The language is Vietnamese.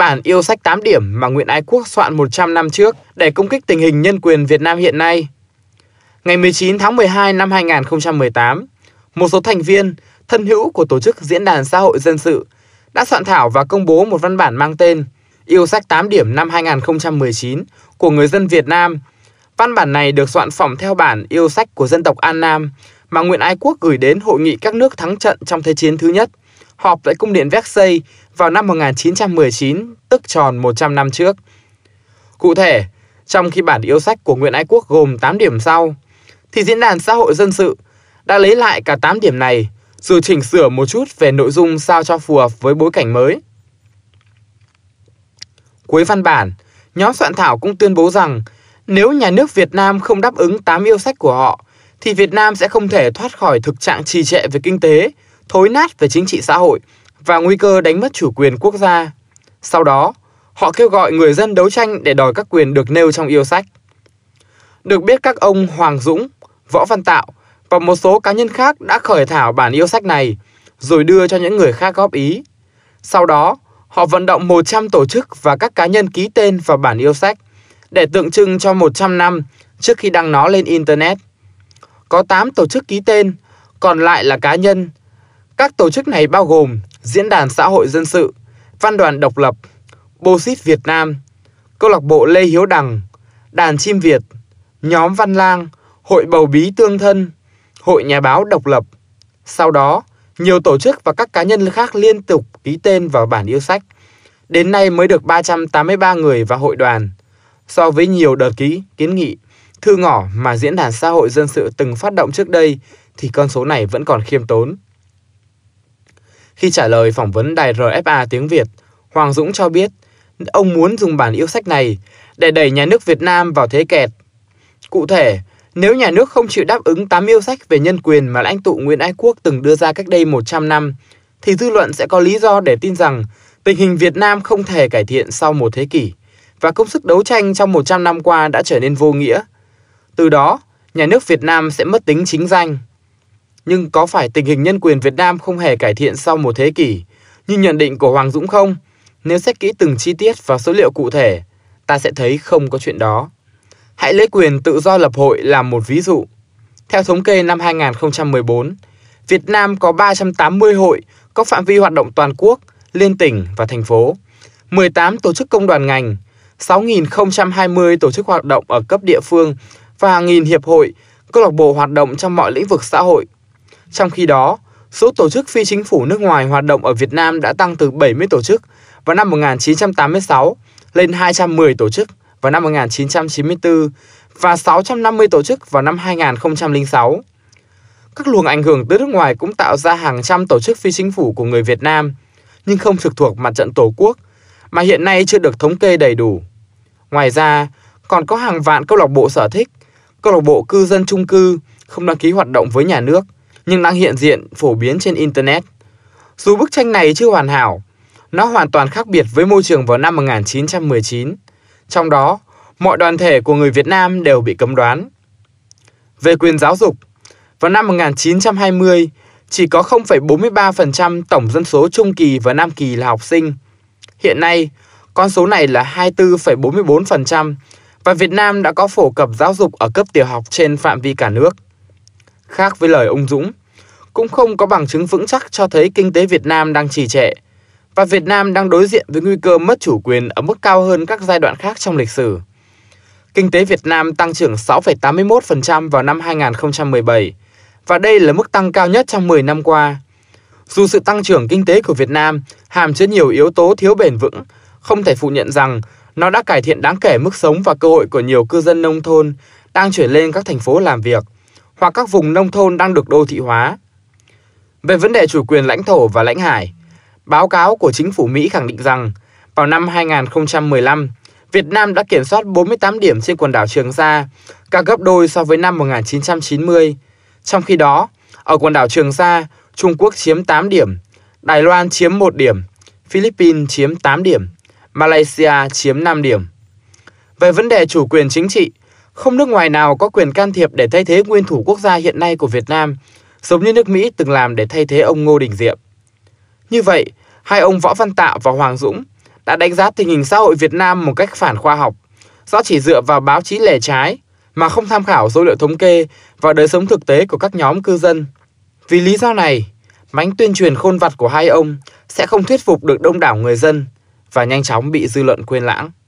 bản yêu sách 8 điểm mà Nguyễn Ái Quốc soạn 100 năm trước để công kích tình hình nhân quyền Việt Nam hiện nay. Ngày 19 tháng 12 năm 2018, một số thành viên, thân hữu của tổ chức Diễn đàn Xã hội Dân sự đã soạn thảo và công bố một văn bản mang tên Yêu sách 8 điểm năm 2019 của người dân Việt Nam. Văn bản này được soạn phỏng theo bản Yêu sách của dân tộc An Nam mà Nguyễn Ái Quốc gửi đến Hội nghị các nước thắng trận trong Thế chiến thứ nhất – họp tại cung điện Versailles vào năm 1919, tức tròn 100 năm trước. Cụ thể, trong khi bản yêu sách của Nguyễn Ái Quốc gồm 8 điểm sau, thì Diễn đàn Xã hội Dân sự đã lấy lại cả 8 điểm này rồi chỉnh sửa một chút về nội dung sao cho phù hợp với bối cảnh mới. Cuối văn bản, nhóm soạn thảo cũng tuyên bố rằng nếu nhà nước Việt Nam không đáp ứng 8 yêu sách của họ, thì Việt Nam sẽ không thể thoát khỏi thực trạng trì trệ về kinh tế thối nát về chính trị xã hội và nguy cơ đánh mất chủ quyền quốc gia. Sau đó, họ kêu gọi người dân đấu tranh để đòi các quyền được nêu trong yêu sách. Được biết các ông Hoàng Dũng, Võ Văn Tạo và một số cá nhân khác đã khởi thảo bản yêu sách này, rồi đưa cho những người khác góp ý. Sau đó, họ vận động 100 tổ chức và các cá nhân ký tên vào bản yêu sách để tượng trưng cho 100 năm trước khi đăng nó lên Internet. Có 8 tổ chức ký tên, còn lại là cá nhân, các tổ chức này bao gồm Diễn đàn Xã hội Dân sự, Văn đoàn Độc lập, Bosit Việt Nam, Câu lạc bộ Lê Hiếu Đằng, Đàn Chim Việt, Nhóm Văn Lang, Hội Bầu Bí Tương Thân, Hội Nhà báo Độc lập. Sau đó, nhiều tổ chức và các cá nhân khác liên tục ký tên vào bản yêu sách. Đến nay mới được 383 người và hội đoàn. So với nhiều đợt ký, kiến nghị, thư ngỏ mà Diễn đàn Xã hội Dân sự từng phát động trước đây, thì con số này vẫn còn khiêm tốn. Khi trả lời phỏng vấn đài RFA tiếng Việt, Hoàng Dũng cho biết ông muốn dùng bản yêu sách này để đẩy nhà nước Việt Nam vào thế kẹt. Cụ thể, nếu nhà nước không chịu đáp ứng 8 yêu sách về nhân quyền mà lãnh tụ Nguyễn Ái Quốc từng đưa ra cách đây 100 năm, thì dư luận sẽ có lý do để tin rằng tình hình Việt Nam không thể cải thiện sau một thế kỷ và công sức đấu tranh trong 100 năm qua đã trở nên vô nghĩa. Từ đó, nhà nước Việt Nam sẽ mất tính chính danh. Nhưng có phải tình hình nhân quyền Việt Nam không hề cải thiện sau một thế kỷ, như nhận định của Hoàng Dũng không? Nếu xét kỹ từng chi tiết và số liệu cụ thể, ta sẽ thấy không có chuyện đó. Hãy lấy quyền tự do lập hội làm một ví dụ. Theo thống kê năm 2014, Việt Nam có 380 hội có phạm vi hoạt động toàn quốc, liên tỉnh và thành phố, 18 tổ chức công đoàn ngành, 6.020 tổ chức hoạt động ở cấp địa phương và hàng nghìn hiệp hội, câu lạc bộ hoạt động trong mọi lĩnh vực xã hội, trong khi đó, số tổ chức phi chính phủ nước ngoài hoạt động ở Việt Nam đã tăng từ 70 tổ chức vào năm 1986 lên 210 tổ chức vào năm 1994 và 650 tổ chức vào năm 2006. Các luồng ảnh hưởng từ nước ngoài cũng tạo ra hàng trăm tổ chức phi chính phủ của người Việt Nam, nhưng không trực thuộc mặt trận Tổ quốc, mà hiện nay chưa được thống kê đầy đủ. Ngoài ra, còn có hàng vạn câu lạc bộ sở thích, câu lạc bộ cư dân trung cư không đăng ký hoạt động với nhà nước nhưng đang hiện diện phổ biến trên Internet. Dù bức tranh này chưa hoàn hảo, nó hoàn toàn khác biệt với môi trường vào năm 1919. Trong đó, mọi đoàn thể của người Việt Nam đều bị cấm đoán. Về quyền giáo dục, vào năm 1920, chỉ có 0,43% tổng dân số Trung Kỳ và Nam Kỳ là học sinh. Hiện nay, con số này là 24,44% và Việt Nam đã có phổ cập giáo dục ở cấp tiểu học trên phạm vi cả nước. Khác với lời ông Dũng, cũng không có bằng chứng vững chắc cho thấy kinh tế Việt Nam đang trì trệ và Việt Nam đang đối diện với nguy cơ mất chủ quyền ở mức cao hơn các giai đoạn khác trong lịch sử. Kinh tế Việt Nam tăng trưởng 6,81% vào năm 2017 và đây là mức tăng cao nhất trong 10 năm qua. Dù sự tăng trưởng kinh tế của Việt Nam hàm chứa nhiều yếu tố thiếu bền vững, không thể phủ nhận rằng nó đã cải thiện đáng kể mức sống và cơ hội của nhiều cư dân nông thôn đang chuyển lên các thành phố làm việc hoặc các vùng nông thôn đang được đô thị hóa. Về vấn đề chủ quyền lãnh thổ và lãnh hải, báo cáo của chính phủ Mỹ khẳng định rằng vào năm 2015, Việt Nam đã kiểm soát 48 điểm trên quần đảo Trường Sa, cả gấp đôi so với năm 1990. Trong khi đó, ở quần đảo Trường Sa, Trung Quốc chiếm 8 điểm, Đài Loan chiếm 1 điểm, Philippines chiếm 8 điểm, Malaysia chiếm 5 điểm. Về vấn đề chủ quyền chính trị, không nước ngoài nào có quyền can thiệp để thay thế nguyên thủ quốc gia hiện nay của Việt Nam, giống như nước Mỹ từng làm để thay thế ông Ngô Đình Diệm. Như vậy, hai ông Võ Văn Tạo và Hoàng Dũng đã đánh giá tình hình xã hội Việt Nam một cách phản khoa học, do chỉ dựa vào báo chí lẻ trái mà không tham khảo số liệu thống kê và đời sống thực tế của các nhóm cư dân. Vì lý do này, mánh tuyên truyền khôn vặt của hai ông sẽ không thuyết phục được đông đảo người dân và nhanh chóng bị dư luận quên lãng.